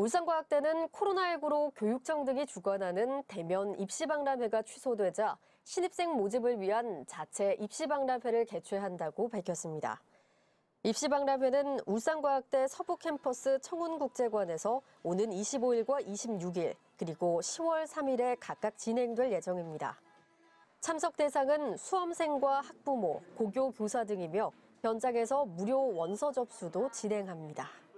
울산과학대는 코로나19로 교육청 등이 주관하는 대면 입시박람회가 취소되자 신입생 모집을 위한 자체 입시박람회를 개최한다고 밝혔습니다. 입시박람회는 울산과학대 서부캠퍼스 청운국제관에서 오는 25일과 26일 그리고 10월 3일에 각각 진행될 예정입니다. 참석 대상은 수험생과 학부모, 고교 교사 등이며 현장에서 무료 원서 접수도 진행합니다.